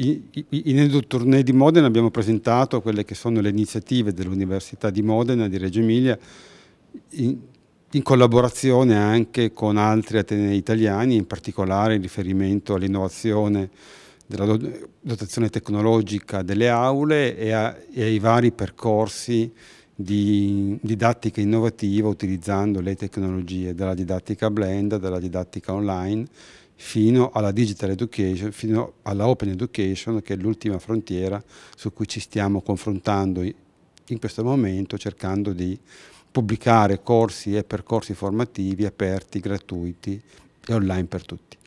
In Tournée di Modena abbiamo presentato quelle che sono le iniziative dell'Università di Modena, di Reggio Emilia, in, in collaborazione anche con altri atenei italiani, in particolare in riferimento all'innovazione della dotazione tecnologica delle aule e, a, e ai vari percorsi di didattica innovativa utilizzando le tecnologie della didattica blend, della didattica online fino alla digital education, fino alla open education, che è l'ultima frontiera su cui ci stiamo confrontando in questo momento, cercando di pubblicare corsi e percorsi formativi aperti, gratuiti e online per tutti.